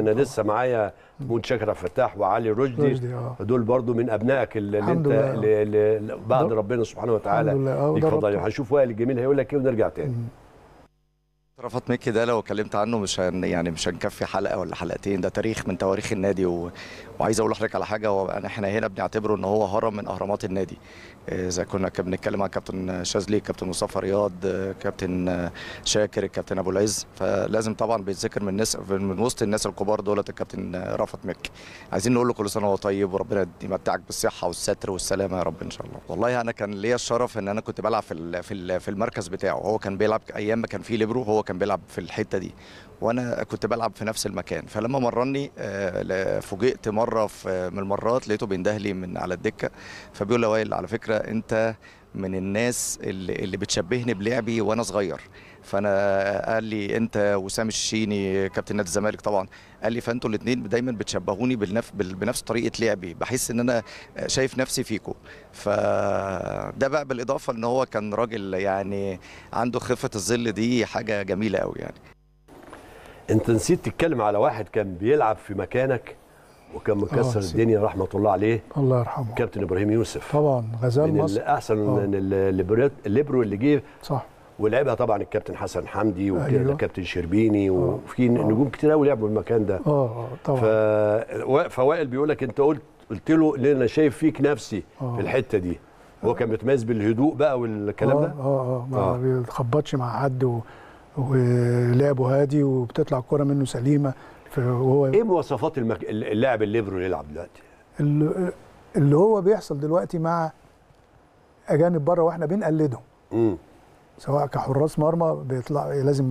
لان لسه معايا تكون شاكر فتاح وعلي رشدي, آه. دول برضو من ابنائك اللي انت آه. بعد ربنا سبحانه وتعالى آه، يفضل هنشوف وائل الجميل هيقول لك ايه ونرجع تاني رفض مكي ده لو اتكلمت عنه مش يعني مش هنكفي حلقه ولا حلقتين ده تاريخ من تواريخ النادي و... وعايز اقول لحضرتك على حاجه هو يعني احنا هنا بنعتبره ان هو هرم من اهرامات النادي آه، اذا كنا بنتكلم عن كابتن شاذلي كابتن مصطفى رياض آه، كابتن آه، شاكر الكابتن ابو العز فلازم طبعا بيتذكر من الناس من وسط الناس الكبار دولت الكابتن رفعت مكي عايزين نقول له كل سنه وهو طيب وربنا يمتعك بالصحه والستر والسلامه يا رب ان شاء الله والله انا كان ليا الشرف ان انا كنت بلعب في في المركز بتاعه هو كان بيلعب ايام ما كان في ليبرو هو كان بيلعب في الحته دي وانا كنت بلعب في نفس المكان فلما مرني فوجئت مره في من المرات لقيته بينده لي من على الدكه فبيقول لي وائل على فكره انت من الناس اللي, اللي بتشبهني بلعبي وانا صغير فانا قال لي انت وسام الشيني كابتن نادي الزمالك طبعا قال لي فانتوا الاثنين دايما بتشبهوني بالنف... بنفس طريقه لعبي بحس ان انا شايف نفسي فيكو فده بقى بالاضافه ان هو كان راجل يعني عنده خفه الظل دي حاجه جميله قوي يعني انت نسيت تتكلم على واحد كان بيلعب في مكانك وكان آه، مكسر الدنيا رحمه الله عليه الله يرحمه كابتن ابراهيم يوسف طبعا غزال من مصر آه. من احسن الليبرو اللي جه صح ولعبها طبعا الكابتن حسن حمدي وكابتن أيوة. شربيني آه. وفي نجوم كتير قوي لعبوا المكان ده اه طبعا فوائل بيقول لك انت قلت قلت له اللي انا شايف فيك نفسي أوه. في الحته دي هو كان متميز بالهدوء بقى والكلام ده اه اه ما بيتخبطش مع حد و... ولعبه هادي وبتطلع الكوره منه سليمه وهو ايه مواصفات المك... اللاعب اللي يلعب دلوقتي؟ اللي هو بيحصل دلوقتي مع اجانب بره واحنا بنقلدهم سواء كحراس مرمى بيطلع لازم